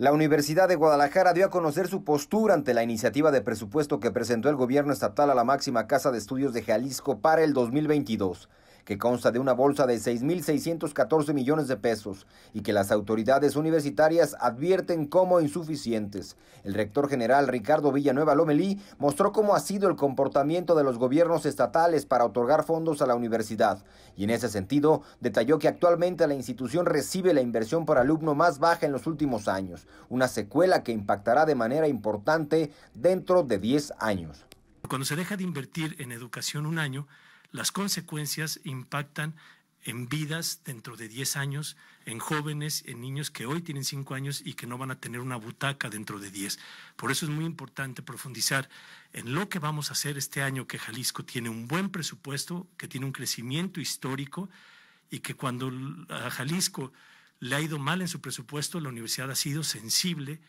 La Universidad de Guadalajara dio a conocer su postura ante la iniciativa de presupuesto que presentó el gobierno estatal a la máxima Casa de Estudios de Jalisco para el 2022 que consta de una bolsa de 6.614 millones de pesos y que las autoridades universitarias advierten como insuficientes. El rector general Ricardo Villanueva Lomelí mostró cómo ha sido el comportamiento de los gobiernos estatales para otorgar fondos a la universidad y en ese sentido detalló que actualmente la institución recibe la inversión por alumno más baja en los últimos años, una secuela que impactará de manera importante dentro de 10 años. Cuando se deja de invertir en educación un año, las consecuencias impactan en vidas dentro de 10 años, en jóvenes, en niños que hoy tienen 5 años y que no van a tener una butaca dentro de 10. Por eso es muy importante profundizar en lo que vamos a hacer este año que Jalisco tiene un buen presupuesto, que tiene un crecimiento histórico y que cuando a Jalisco le ha ido mal en su presupuesto, la universidad ha sido sensible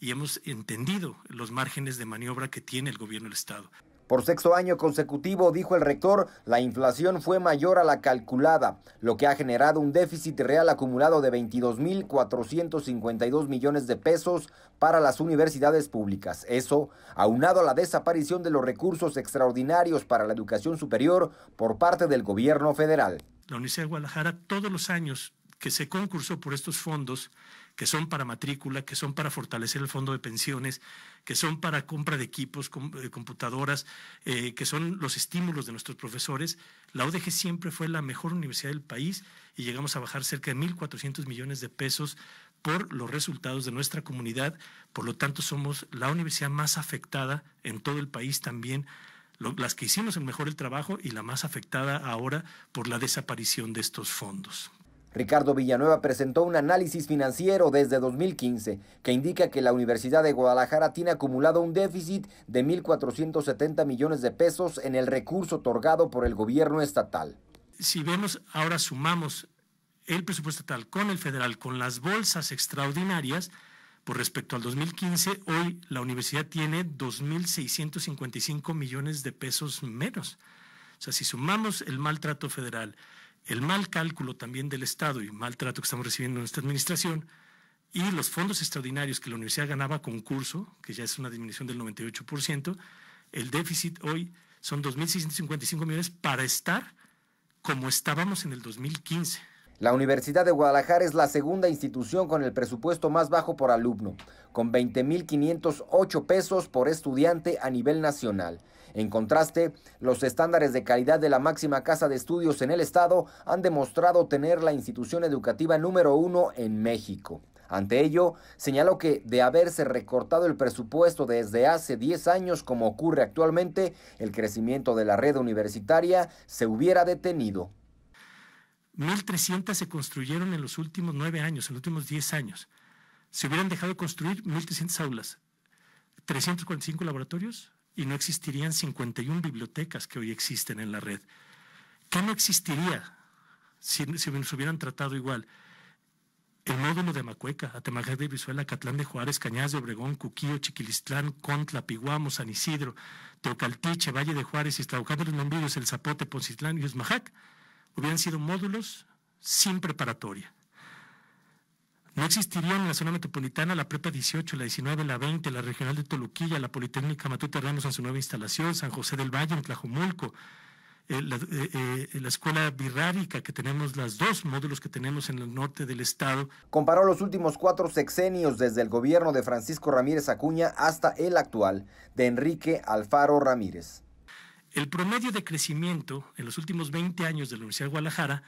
y hemos entendido los márgenes de maniobra que tiene el gobierno del Estado. Por sexto año consecutivo, dijo el rector, la inflación fue mayor a la calculada, lo que ha generado un déficit real acumulado de 22.452 millones de pesos para las universidades públicas. Eso, aunado a la desaparición de los recursos extraordinarios para la educación superior por parte del gobierno federal. La Universidad de Guadalajara todos los años que se concursó por estos fondos, que son para matrícula, que son para fortalecer el fondo de pensiones, que son para compra de equipos, computadoras, eh, que son los estímulos de nuestros profesores, la ODG siempre fue la mejor universidad del país y llegamos a bajar cerca de 1.400 millones de pesos por los resultados de nuestra comunidad. Por lo tanto, somos la universidad más afectada en todo el país también las que hicimos el mejor el trabajo y la más afectada ahora por la desaparición de estos fondos. Ricardo Villanueva presentó un análisis financiero desde 2015 que indica que la Universidad de Guadalajara tiene acumulado un déficit de 1.470 millones de pesos en el recurso otorgado por el gobierno estatal. Si vemos, ahora sumamos el presupuesto estatal con el federal, con las bolsas extraordinarias, por respecto al 2015, hoy la universidad tiene 2.655 millones de pesos menos. O sea, si sumamos el maltrato federal, el mal cálculo también del Estado y mal trato que estamos recibiendo en nuestra administración, y los fondos extraordinarios que la universidad ganaba con curso, que ya es una disminución del 98%, el déficit hoy son 2.655 millones para estar como estábamos en el 2015. La Universidad de Guadalajara es la segunda institución con el presupuesto más bajo por alumno, con 20.508 pesos por estudiante a nivel nacional. En contraste, los estándares de calidad de la máxima casa de estudios en el Estado han demostrado tener la institución educativa número uno en México. Ante ello, señaló que de haberse recortado el presupuesto desde hace 10 años como ocurre actualmente, el crecimiento de la red universitaria se hubiera detenido. 1.300 se construyeron en los últimos nueve años, en los últimos diez años. Se hubieran dejado de construir 1.300 aulas, 345 laboratorios y no existirían 51 bibliotecas que hoy existen en la red. ¿Qué no existiría si, nos hubieran tratado igual? El módulo de Macueca, Atemajac de Vizuela, Catlán de Juárez, Cañas de Obregón, Cuquillo, Chiquilistlán, Contla, Piguamo, San Isidro, Teocaltiche, Valle de Juárez, Iztaucán de los Nombrillos, El Zapote, Poncitlán y Usmajac hubieran sido módulos sin preparatoria. No existirían en la zona metropolitana la Prepa 18, la 19, la 20, la Regional de Toluquilla, la Politécnica Matute Ramos en su nueva instalación, San José del Valle en Tlajomulco, eh, eh, eh, la, escuela Birrádica que tenemos, las dos módulos que tenemos en el norte del estado. Comparó los últimos cuatro sexenios desde el gobierno de Francisco Ramírez Acuña hasta el actual, de Enrique Alfaro Ramírez. El promedio de crecimiento en los últimos 20 años de la Universidad de Guadalajara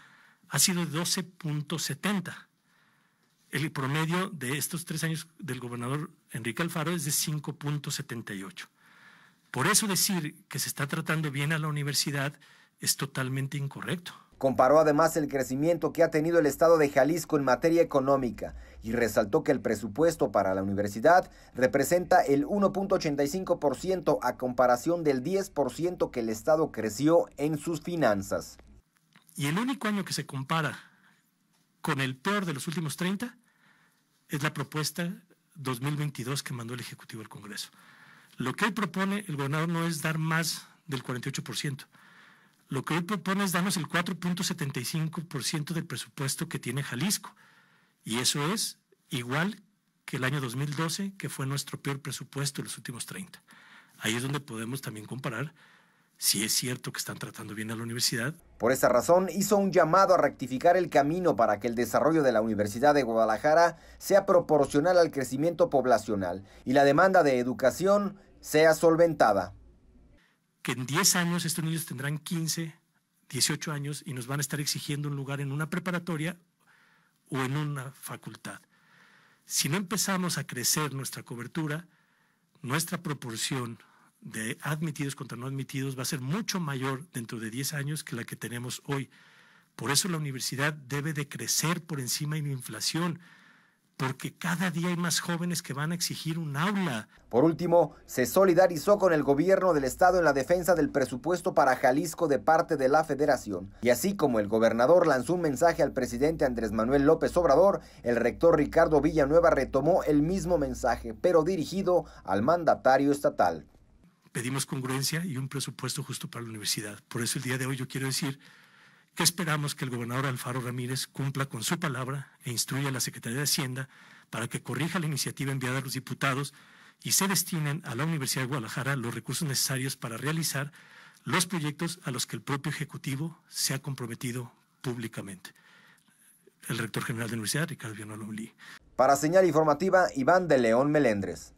ha sido de 12.70. El promedio de estos tres años del gobernador Enrique Alfaro es de 5.78. Por eso decir que se está tratando bien a la universidad es totalmente incorrecto. Comparó además el crecimiento que ha tenido el estado de Jalisco en materia económica y resaltó que el presupuesto para la universidad representa el 1.85% a comparación del 10% que el estado creció en sus finanzas. Y el único año que se compara con el peor de los últimos 30 es la propuesta 2022 que mandó el Ejecutivo al Congreso. Lo que él propone el gobernador no es dar más del 48%. Lo que hoy propone es darnos el 4.75% del presupuesto que tiene Jalisco. Y eso es igual que el año 2012, que fue nuestro peor presupuesto en los últimos 30. Ahí es donde podemos también comparar si es cierto que están tratando bien a la universidad. Por esa razón, hizo un llamado a rectificar el camino para que el desarrollo de la Universidad de Guadalajara sea proporcional al crecimiento poblacional y la demanda de educación sea solventada en 10 años estos niños tendrán 15, 18 años y nos van a estar exigiendo un lugar en una preparatoria o en una facultad. Si no empezamos a crecer nuestra cobertura, nuestra proporción de admitidos contra no admitidos va a ser mucho mayor dentro de 10 años que la que tenemos hoy. Por eso la universidad debe de crecer por encima de la inflación porque cada día hay más jóvenes que van a exigir un aula. Por último, se solidarizó con el gobierno del estado en la defensa del presupuesto para Jalisco de parte de la federación. Y así como el gobernador lanzó un mensaje al presidente Andrés Manuel López Obrador, el rector Ricardo Villanueva retomó el mismo mensaje, pero dirigido al mandatario estatal. Pedimos congruencia y un presupuesto justo para la universidad. Por eso el día de hoy yo quiero decir esperamos que el gobernador Alfaro Ramírez cumpla con su palabra e instruya a la Secretaría de Hacienda para que corrija la iniciativa enviada a los diputados y se destinen a la Universidad de Guadalajara los recursos necesarios para realizar los proyectos a los que el propio Ejecutivo se ha comprometido públicamente. El rector general de la universidad, Ricardo Villanueva Para señal informativa, Iván de León Melendres.